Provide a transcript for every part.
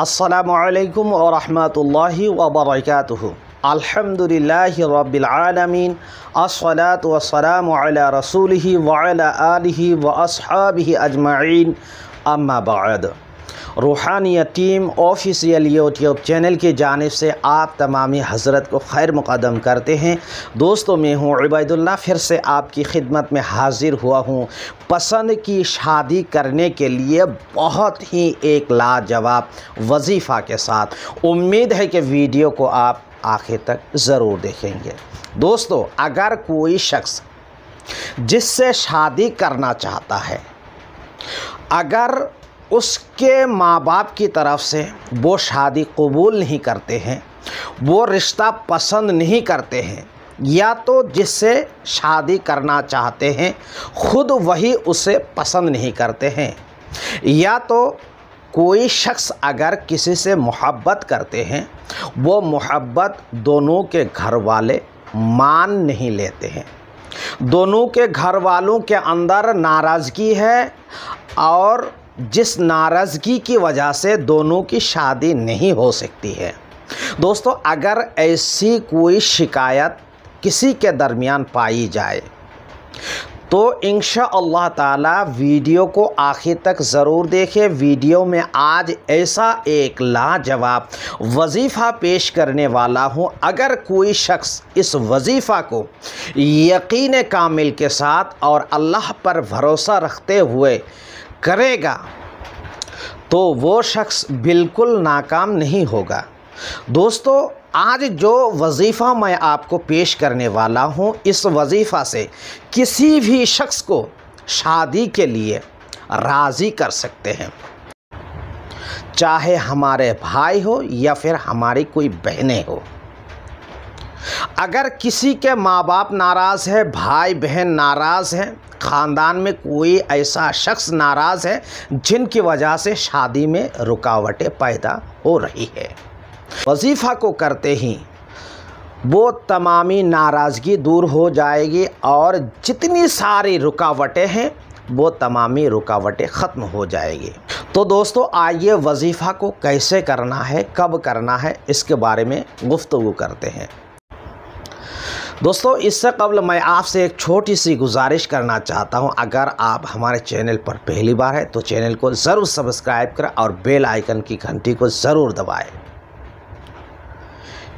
السلام عليكم ورحمة الله وبركاته الحمد لله رب العالمين الصلاة والسلام على رسوله وعلى آله وأصحابه أجمعين أما بعد रूहानी यतीम official YouTube channel की जानब से आप तमामी हजरत को खैर मुकदम करते हैं दोस्तों मैं हूँ इबादुल्ला फिर से आपकी खिदमत में हाजिर हुआ हूँ पसंद की शादी करने के लिए बहुत ही एक लाजवाब वजीफ़ा के साथ उम्मीद है कि वीडियो को आप आखिर तक ज़रूर देखेंगे दोस्तों अगर कोई शख्स जिससे शादी करना चाहता है अगर उसके माँ बाप की तरफ से वो शादी कबूल नहीं करते हैं वो रिश्ता पसंद नहीं करते हैं या तो जिससे शादी करना चाहते हैं खुद वही उसे पसंद नहीं करते हैं या तो कोई शख्स अगर किसी से मोहब्बत करते हैं वो मोहब्बत दोनों के घर वाले मान नहीं लेते हैं दोनों के घर वालों के अंदर नाराज़गी है और जिस नाराज़गी की वजह से दोनों की शादी नहीं हो सकती है दोस्तों अगर ऐसी कोई शिकायत किसी के दरमियान पाई जाए तो इन अल्लाह ताला वीडियो को आखिर तक ज़रूर देखें वीडियो में आज ऐसा एक लाजवाब वजीफ़ा पेश करने वाला हूँ अगर कोई शख्स इस वजीफ़ा को यकीन कामिल के साथ और अल्लाह पर भरोसा रखते हुए करेगा तो वो शख्स बिल्कुल नाकाम नहीं होगा दोस्तों आज जो वजीफ़ा मैं आपको पेश करने वाला हूँ इस वजीफ़ा से किसी भी शख्स को शादी के लिए राज़ी कर सकते हैं चाहे हमारे भाई हो या फिर हमारी कोई बहनें हो अगर किसी के माँ बाप नाराज़ हैं भाई बहन नाराज़ हैं ख़ानदान में कोई ऐसा शख्स नाराज़ है जिनकी वजह से शादी में रुकावटें पैदा हो रही है वजीफ़ा को करते ही वो तमामी नाराज़गी दूर हो जाएगी और जितनी सारी रुकावटें हैं वो तमामी रुकावटें ख़त्म हो जाएगी तो दोस्तों आइए वजीफ़ा को कैसे करना है कब करना है इसके बारे में गुफ्तु करते हैं दोस्तों इससे कबल मैं आपसे एक छोटी सी गुजारिश करना चाहता हूं अगर आप हमारे चैनल पर पहली बार है तो चैनल को ज़रूर सब्सक्राइब करें और बेल आइकन की घंटी को ज़रूर दबाएं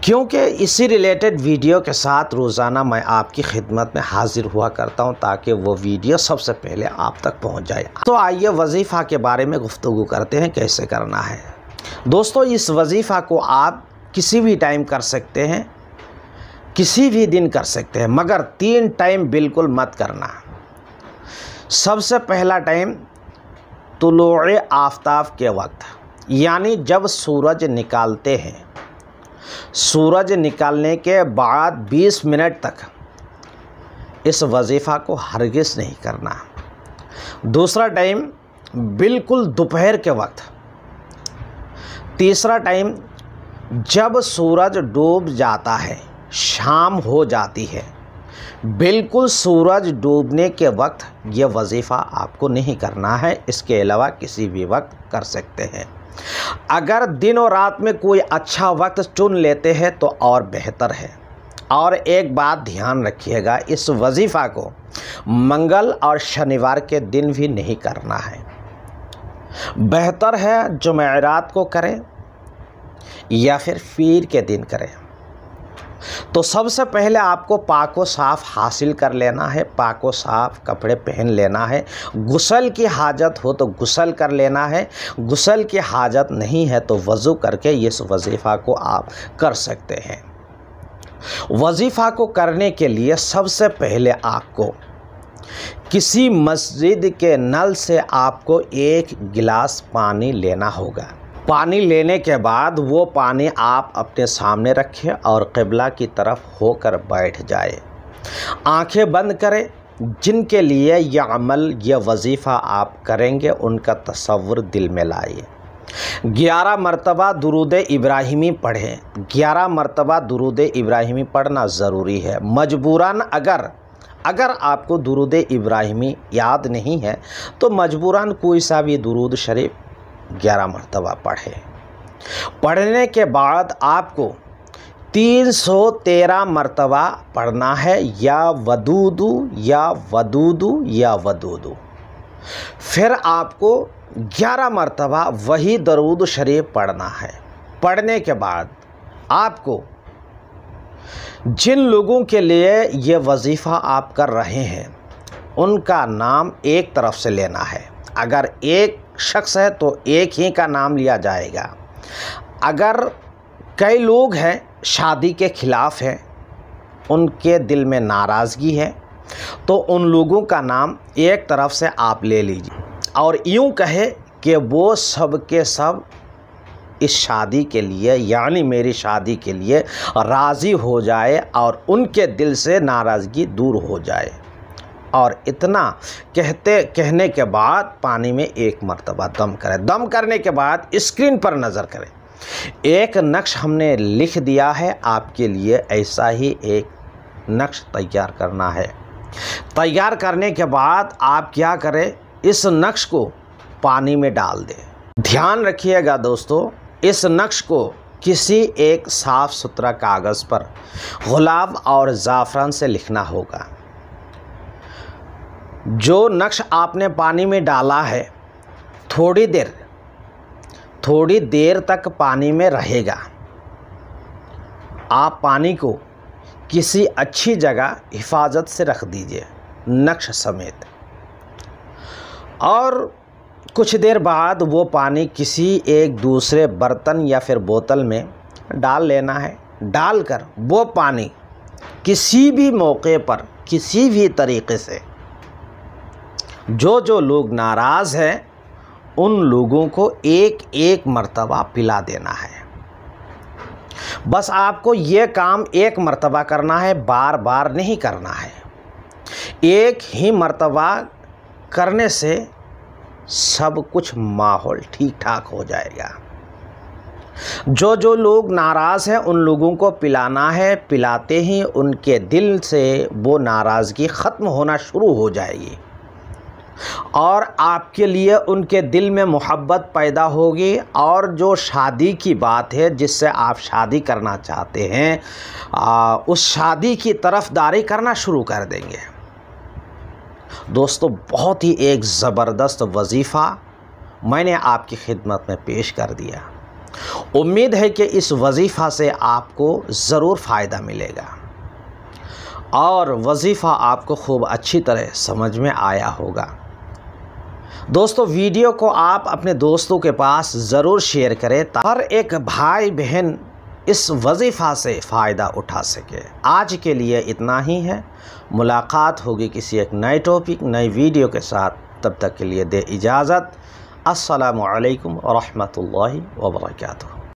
क्योंकि इसी रिलेटेड वीडियो के साथ रोज़ाना मैं आपकी खिदमत में हाजिर हुआ करता हूं ताकि वो वीडियो सबसे पहले आप तक पहुँच जाए तो आइए वजीफ़ा के बारे में गुफ्तु करते हैं कैसे करना है दोस्तों इस वजीफ़ा को आप किसी भी टाइम कर सकते हैं किसी भी दिन कर सकते हैं मगर तीन टाइम बिल्कुल मत करना सबसे पहला टाइम तुलु आफ्ताब के वक्त यानी जब सूरज निकालते हैं सूरज निकालने के बाद 20 मिनट तक इस वजीफ़ा को हरगिज़ नहीं करना दूसरा टाइम बिल्कुल दोपहर के वक्त तीसरा टाइम जब सूरज डूब जाता है शाम हो जाती है बिल्कुल सूरज डूबने के वक्त यह वजीफ़ा आपको नहीं करना है इसके अलावा किसी भी वक्त कर सकते हैं अगर दिन और रात में कोई अच्छा वक्त चुन लेते हैं तो और बेहतर है और एक बात ध्यान रखिएगा इस वजीफ़ा को मंगल और शनिवार के दिन भी नहीं करना है बेहतर है जुमेरात को करें या फिर फिर के दिन करें तो सबसे पहले आपको पाको साफ़ हासिल कर लेना है पाको साफ़ कपड़े पहन लेना है गुसल की हाजत हो तो गुसल कर लेना है गुसल की हाजत नहीं है तो वज़ू करके इस वजीफ़ा को आप कर सकते हैं वजीफ़ा को करने के लिए सबसे पहले आपको किसी मस्जिद के नल से आपको एक गिलास पानी लेना होगा पानी लेने के बाद वो पानी आप अपने सामने रखें और क़िबला की तरफ होकर बैठ जाए आंखें बंद करें जिनके लिए यह अमल यह वजीफ़ा आप करेंगे उनका तस्वुर दिल में लाइए ग्यारह मरतबा दरूद इब्राहिमी पढ़ें ग्यारह मरतबा दरूद इब्राहिमी पढ़ना ज़रूरी है मजबूरन अगर अगर आपको दुरुद इब्राहिमी याद नहीं है तो मजबूरन कोई सा भी दरूद शरीफ ग्यारह मरतबा पढ़ें पढ़ने के बाद आपको तीन सौ तेरह मरतबा पढ़ना है या वदूदू या वदूदू या वदूदू फिर आपको ग्यारह मरतबा वही दरूद शरीफ पढ़ना है पढ़ने के बाद आपको जिन लोगों के लिए ये वजीफ़ा आप कर रहे हैं उनका नाम एक तरफ से लेना है अगर एक शख्स है तो एक ही का नाम लिया जाएगा अगर कई लोग हैं शादी के ख़िलाफ़ हैं उनके दिल में नाराज़गी है तो उन लोगों का नाम एक तरफ से आप ले लीजिए और यूँ कहे कि वो सब के सब इस शादी के लिए यानी मेरी शादी के लिए राज़ी हो जाए और उनके दिल से नाराज़गी दूर हो जाए और इतना कहते कहने के बाद पानी में एक मरतबा दम करें दम करने के बाद स्क्रीन पर नज़र करें एक नक्श हमने लिख दिया है आपके लिए ऐसा ही एक नक्श तैयार करना है तैयार करने के बाद आप क्या करें इस नक्श को पानी में डाल दें ध्यान रखिएगा दोस्तों इस नक्श को किसी एक साफ़ सुथरा कागज़ पर गुलाब और ज़ाफ़रान से लिखना होगा जो नक्श आपने पानी में डाला है थोड़ी देर थोड़ी देर तक पानी में रहेगा आप पानी को किसी अच्छी जगह हिफाजत से रख दीजिए नक्श समेत और कुछ देर बाद वो पानी किसी एक दूसरे बर्तन या फिर बोतल में डाल लेना है डालकर वो पानी किसी भी मौके पर किसी भी तरीके से जो जो लोग नाराज़ हैं उन लोगों को एक एक मर्तबा पिला देना है बस आपको ये काम एक मर्तबा करना है बार बार नहीं करना है एक ही मर्तबा करने से सब कुछ माहौल ठीक ठाक हो जाएगा जो जो लोग नाराज़ हैं उन लोगों को पिलाना है पिलाते ही उनके दिल से वो नाराज़गी ख़त्म होना शुरू हो जाएगी और आपके लिए उनके दिल में मोहब्बत पैदा होगी और जो शादी की बात है जिससे आप शादी करना चाहते हैं आ, उस शादी की तरफदारी करना शुरू कर देंगे दोस्तों बहुत ही एक ज़बरदस्त वजीफ़ा मैंने आपकी खिदमत में पेश कर दिया उम्मीद है कि इस वजीफ़ा से आपको ज़रूर फ़ायदा मिलेगा और वजीफ़ा आपको खूब अच्छी तरह समझ में आया होगा दोस्तों वीडियो को आप अपने दोस्तों के पास ज़रूर शेयर करें हर एक भाई बहन इस वजीफ़ा से फ़ायदा उठा सके आज के लिए इतना ही है मुलाकात होगी किसी एक नए टॉपिक नई वीडियो के साथ तब तक के लिए दे इजाज़त असलकम वरहमल वर्का